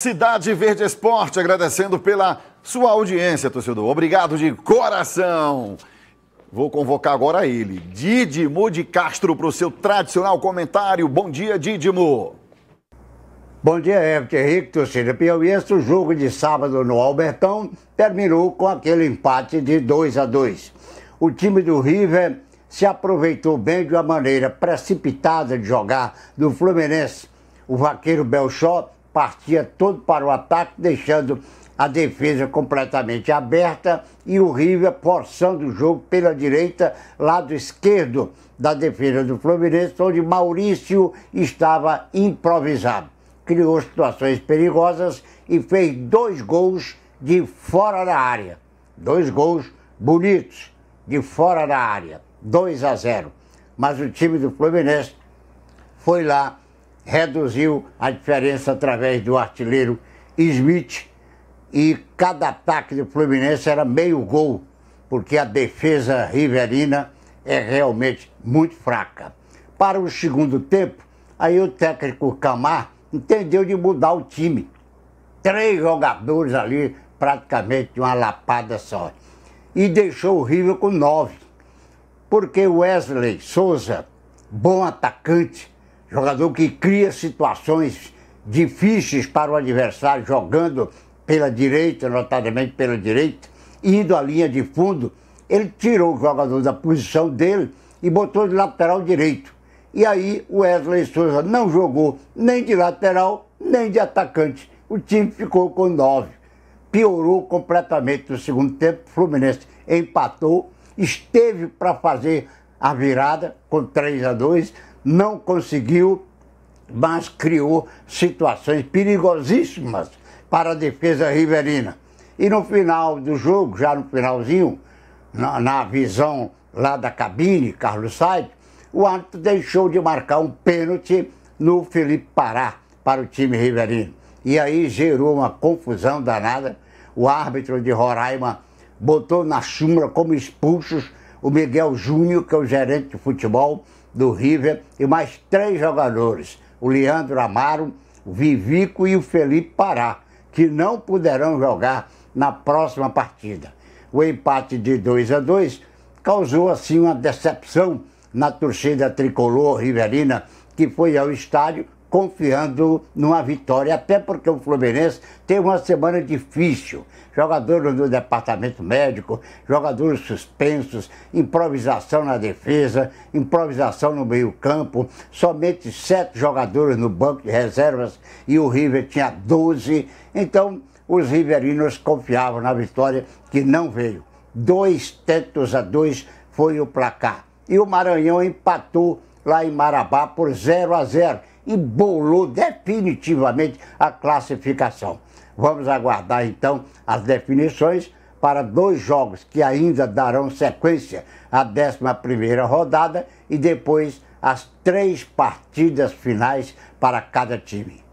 Cidade Verde Esporte, agradecendo pela sua audiência, torcedor. Obrigado de coração. Vou convocar agora ele, Didimo de Castro, para o seu tradicional comentário. Bom dia, Didimo. Bom dia, Everton Henrique, torcida piauiense. O jogo de sábado no Albertão terminou com aquele empate de 2 a 2. O time do River se aproveitou bem de uma maneira precipitada de jogar do Fluminense. O vaqueiro Belchó partia todo para o ataque, deixando a defesa completamente aberta e o River forçando o jogo pela direita, lado esquerdo da defesa do Fluminense, onde Maurício estava improvisado. Criou situações perigosas e fez dois gols de fora da área. Dois gols bonitos de fora da área. 2 a 0. Mas o time do Fluminense foi lá reduziu a diferença através do artilheiro Smith e cada ataque do Fluminense era meio gol, porque a defesa riverina é realmente muito fraca. Para o segundo tempo, aí o técnico Camar entendeu de mudar o time. Três jogadores ali, praticamente de uma lapada só. E deixou o River com nove. Porque Wesley Souza, bom atacante, jogador que cria situações difíceis para o adversário jogando pela direita, notadamente pela direita, indo à linha de fundo, ele tirou o jogador da posição dele e botou de lateral direito. E aí o Wesley Souza não jogou nem de lateral, nem de atacante. O time ficou com nove. Piorou completamente no segundo tempo. O Fluminense empatou, esteve para fazer a virada com 3 a 2 não conseguiu, mas criou situações perigosíssimas para a defesa riverina E no final do jogo, já no finalzinho, na, na visão lá da cabine, Carlos Said, o árbitro deixou de marcar um pênalti no Felipe Pará para o time riverino E aí gerou uma confusão danada. O árbitro de Roraima botou na chumbra como expulsos o Miguel Júnior, que é o gerente de futebol do River, e mais três jogadores, o Leandro Amaro, o Vivico e o Felipe Pará, que não poderão jogar na próxima partida. O empate de 2 a 2 causou assim uma decepção na torcida tricolor riverina que foi ao estádio confiando numa vitória, até porque o Fluminense tem uma semana difícil. Jogadores do departamento médico, jogadores suspensos, improvisação na defesa, improvisação no meio-campo, somente sete jogadores no banco de reservas e o River tinha 12. Então, os riverinos confiavam na vitória que não veio. Dois tentos a dois foi o placar. E o Maranhão empatou lá em Marabá por 0 a 0 e bolou definitivamente a classificação. Vamos aguardar então as definições para dois jogos que ainda darão sequência à 11 rodada e depois as três partidas finais para cada time.